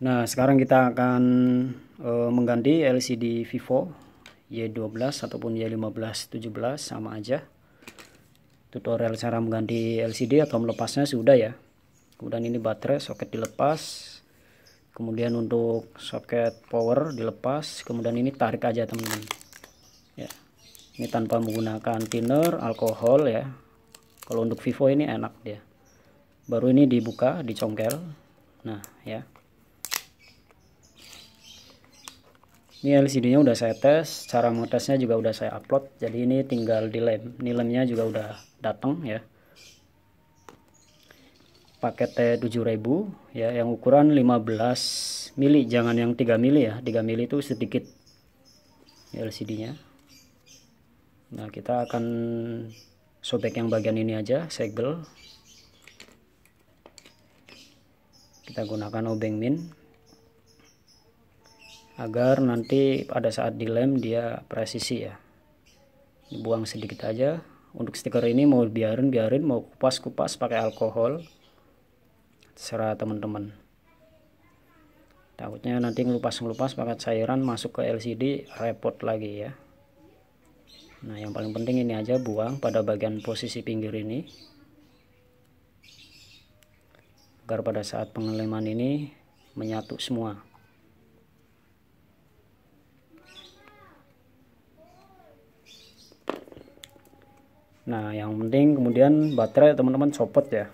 Nah, sekarang kita akan e, mengganti LCD Vivo Y12 ataupun Y15 17 sama aja. Tutorial cara mengganti LCD atau melepasnya sudah ya. Kemudian ini baterai soket dilepas. Kemudian untuk soket power dilepas, kemudian ini tarik aja teman-teman. Ya. Ini tanpa menggunakan thinner, alkohol ya. Kalau untuk Vivo ini enak dia. Baru ini dibuka, dicongkel. Nah, ya. ini LCD nya udah saya tes cara mau juga udah saya upload jadi ini tinggal dilem ini lemnya juga udah datang ya paket T7000 ya yang ukuran 15 mili jangan yang 3 mili ya 3 mili itu sedikit LCD nya nah kita akan sobek yang bagian ini aja segel kita gunakan obeng min agar nanti pada saat dilem dia presisi ya dibuang sedikit aja untuk stiker ini mau biarin biarin mau kupas kupas pakai alkohol serah teman-teman takutnya nanti ngelupas ngelupas pakai cairan masuk ke LCD repot lagi ya nah yang paling penting ini aja buang pada bagian posisi pinggir ini agar pada saat pengeleman ini menyatu semua nah yang penting kemudian baterai ya, teman-teman copot ya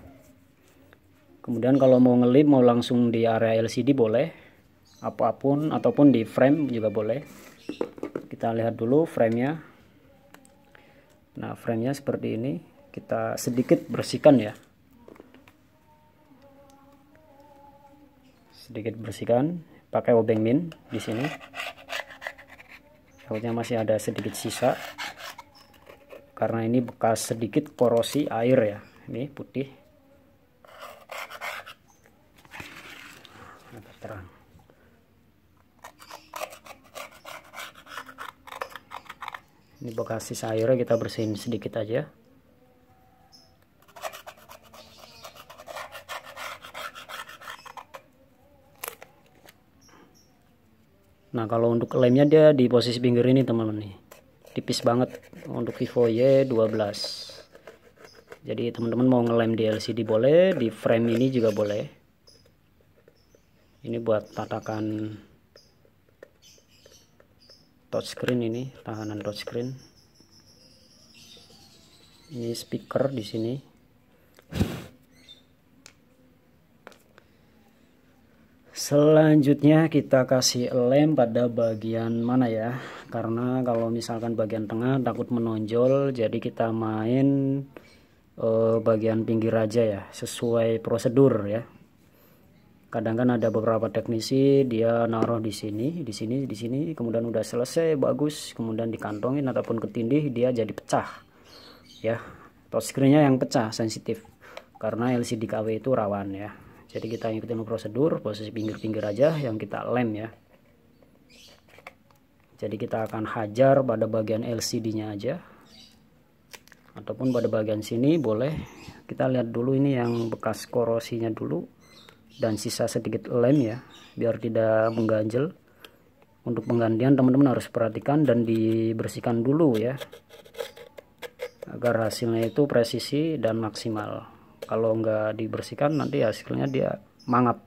kemudian kalau mau ngelip mau langsung di area LCD boleh apapun ataupun di frame juga boleh kita lihat dulu framenya nah framenya seperti ini kita sedikit bersihkan ya sedikit bersihkan pakai obeng min di sini takutnya masih ada sedikit sisa karena ini bekas sedikit korosi air ya ini putih ini bekas sisa airnya kita bersihin sedikit aja Nah kalau untuk lemnya dia di posisi pinggir ini teman-teman nih tipis banget untuk Vivo Y12 jadi teman-teman mau ngelem di LCD boleh di frame ini juga boleh ini buat tatakan touchscreen ini tahanan touchscreen ini speaker di sini selanjutnya kita kasih lem pada bagian mana ya karena kalau misalkan bagian tengah takut menonjol jadi kita main uh, bagian pinggir aja ya sesuai prosedur ya kadang kan ada beberapa teknisi dia naruh di sini di sini di sini kemudian udah selesai bagus kemudian dikantongin ataupun ketindih dia jadi pecah ya touchscreennya yang pecah sensitif karena LCD KW itu rawan ya jadi kita ikutin prosedur posisi pinggir-pinggir aja yang kita lem ya jadi kita akan hajar pada bagian LCD-nya aja ataupun pada bagian sini boleh kita lihat dulu ini yang bekas korosinya dulu dan sisa sedikit lem ya biar tidak mengganjel untuk penggantian teman-teman harus perhatikan dan dibersihkan dulu ya agar hasilnya itu presisi dan maksimal kalau nggak dibersihkan nanti hasilnya dia mangap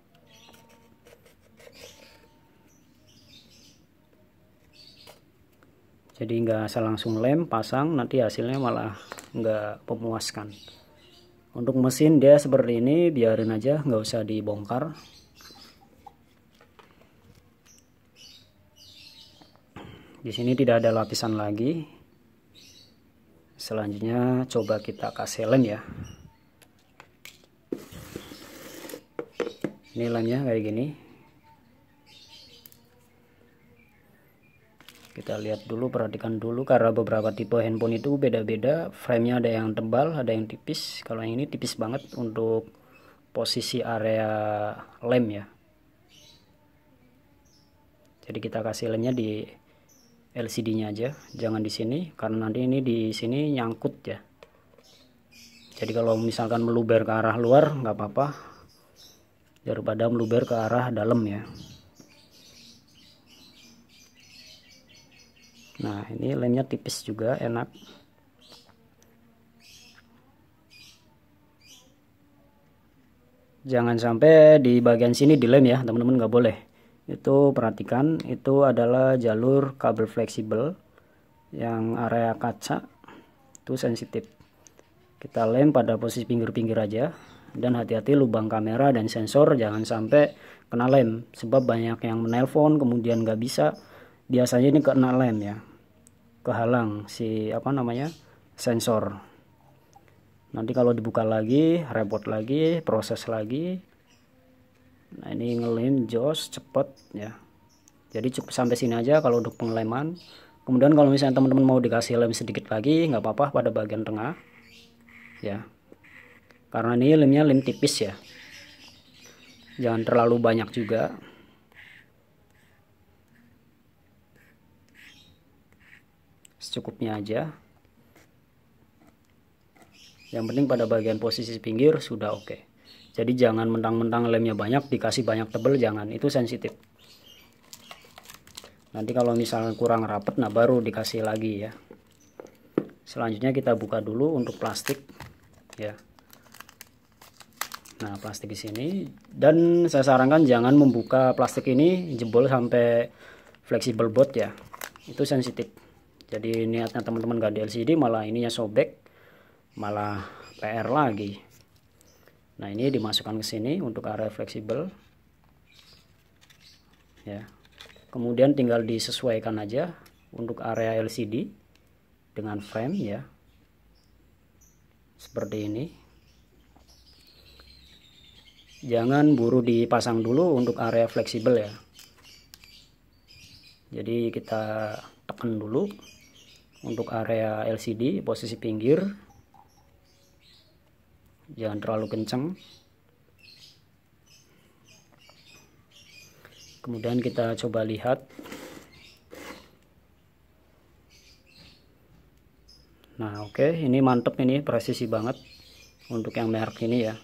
jadi nggak asal langsung lem pasang nanti hasilnya malah nggak memuaskan untuk mesin dia seperti ini biarin aja nggak usah dibongkar di sini tidak ada lapisan lagi selanjutnya coba kita kasih lem ya ini lemnya kayak gini kita lihat dulu perhatikan dulu karena beberapa tipe handphone itu beda-beda framenya ada yang tebal ada yang tipis kalau yang ini tipis banget untuk posisi area lem ya jadi kita kasih lemnya di LCD nya aja jangan di sini karena nanti ini di sini nyangkut ya jadi kalau misalkan meluber ke arah luar nggak apa-apa daripada meluber ke arah dalam ya nah ini lemnya tipis juga enak jangan sampai di bagian sini dilem ya teman-teman nggak boleh itu perhatikan itu adalah jalur kabel fleksibel yang area kaca itu sensitif kita lem pada posisi pinggir-pinggir aja dan hati-hati lubang kamera dan sensor jangan sampai kena lem sebab banyak yang menelpon kemudian nggak bisa biasanya ini kena lem ya kehalang si apa namanya sensor nanti kalau dibuka lagi repot lagi proses lagi nah ini ngelem jos cepet ya jadi cukup sampai sini aja kalau untuk pengeleman kemudian kalau misalnya teman-teman mau dikasih lem sedikit lagi nggak apa-apa pada bagian tengah ya karena ini lemnya lem tipis ya jangan terlalu banyak juga secukupnya aja yang penting pada bagian posisi pinggir sudah oke okay. jadi jangan mentang-mentang lemnya banyak dikasih banyak tebel jangan itu sensitif nanti kalau misalnya kurang rapet nah baru dikasih lagi ya selanjutnya kita buka dulu untuk plastik ya nah plastik di sini dan saya sarankan jangan membuka plastik ini jebol sampai fleksibel bot ya itu sensitif jadi niatnya teman-teman gak di LCD malah ininya sobek malah PR lagi nah ini dimasukkan ke sini untuk area fleksibel ya kemudian tinggal disesuaikan aja untuk area LCD dengan frame ya seperti ini jangan buru dipasang dulu untuk area fleksibel ya jadi kita tekan dulu untuk area LCD posisi pinggir jangan terlalu kencang kemudian kita coba lihat nah oke okay, ini mantep ini presisi banget untuk yang merek ini ya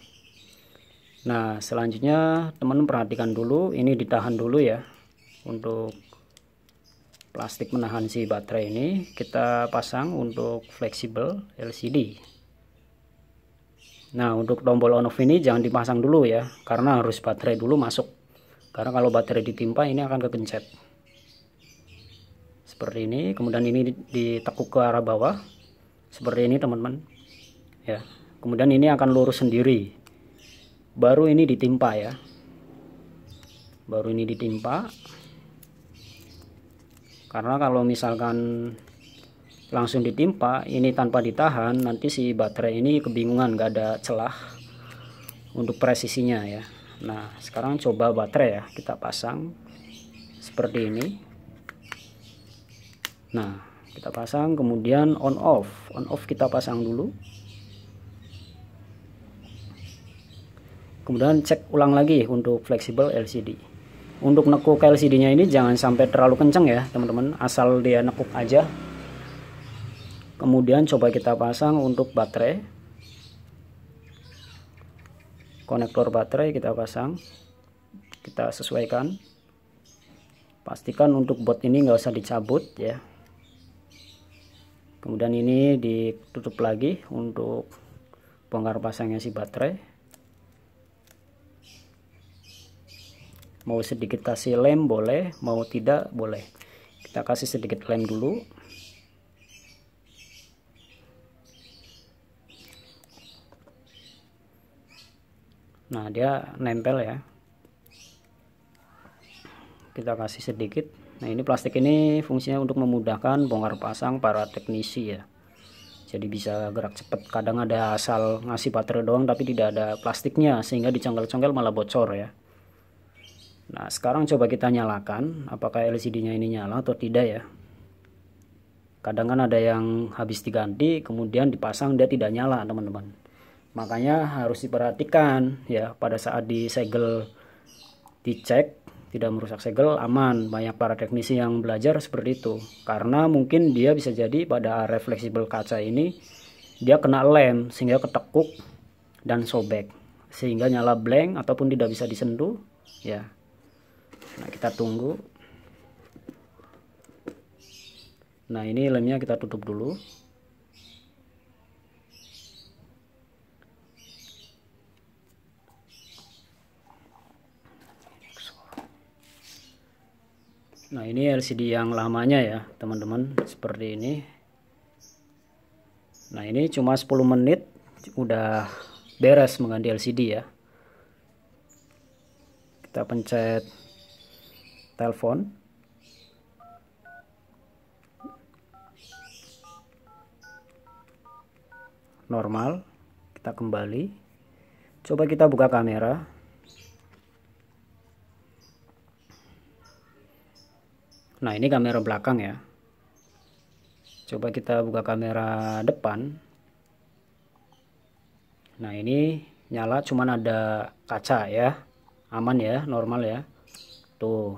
nah selanjutnya teman perhatikan dulu ini ditahan dulu ya untuk plastik menahan si baterai ini kita pasang untuk fleksibel LCD nah untuk tombol on off ini jangan dipasang dulu ya karena harus baterai dulu masuk karena kalau baterai ditimpa ini akan kegencet seperti ini kemudian ini ditekuk ke arah bawah seperti ini teman-teman ya kemudian ini akan lurus sendiri baru ini ditimpa ya baru ini ditimpa karena kalau misalkan langsung ditimpa ini tanpa ditahan nanti si baterai ini kebingungan gak ada celah untuk presisinya ya nah sekarang coba baterai ya kita pasang seperti ini nah kita pasang kemudian on off on off kita pasang dulu kemudian cek ulang lagi untuk fleksibel LCD untuk nekuk LCD-nya ini jangan sampai terlalu kenceng ya teman-teman asal dia nekuk aja kemudian coba kita pasang untuk baterai konektor baterai kita pasang kita sesuaikan pastikan untuk bot ini nggak usah dicabut ya kemudian ini ditutup lagi untuk bongkar pasangnya si baterai mau sedikit kasih lem boleh mau tidak boleh kita kasih sedikit lem dulu nah dia nempel ya kita kasih sedikit nah ini plastik ini fungsinya untuk memudahkan bongkar pasang para teknisi ya jadi bisa gerak cepat kadang ada asal ngasih baterai doang tapi tidak ada plastiknya sehingga dicongkel-congkel malah bocor ya Nah, sekarang coba kita nyalakan apakah LCD-nya ini nyala atau tidak ya. Kadang kan ada yang habis diganti kemudian dipasang dia tidak nyala, teman-teman. Makanya harus diperhatikan ya pada saat di disegel dicek tidak merusak segel aman. Banyak para teknisi yang belajar seperti itu. Karena mungkin dia bisa jadi pada refleksibel kaca ini dia kena lem sehingga ketekuk dan sobek sehingga nyala blank ataupun tidak bisa disentuh ya nah kita tunggu nah ini lemnya kita tutup dulu Nah ini LCD yang lamanya ya teman-teman seperti ini Nah ini cuma 10 menit udah beres mengganti LCD ya Kita pencet telepon normal kita kembali coba kita buka kamera nah ini kamera belakang ya coba kita buka kamera depan nah ini nyala cuman ada kaca ya aman ya normal ya tuh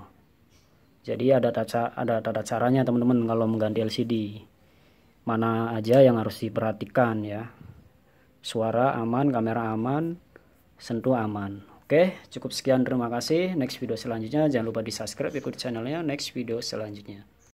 jadi ada tata ada tata caranya teman-teman kalau mengganti LCD mana aja yang harus diperhatikan ya suara aman kamera aman sentuh aman oke cukup sekian terima kasih next video selanjutnya jangan lupa di subscribe ikuti channelnya next video selanjutnya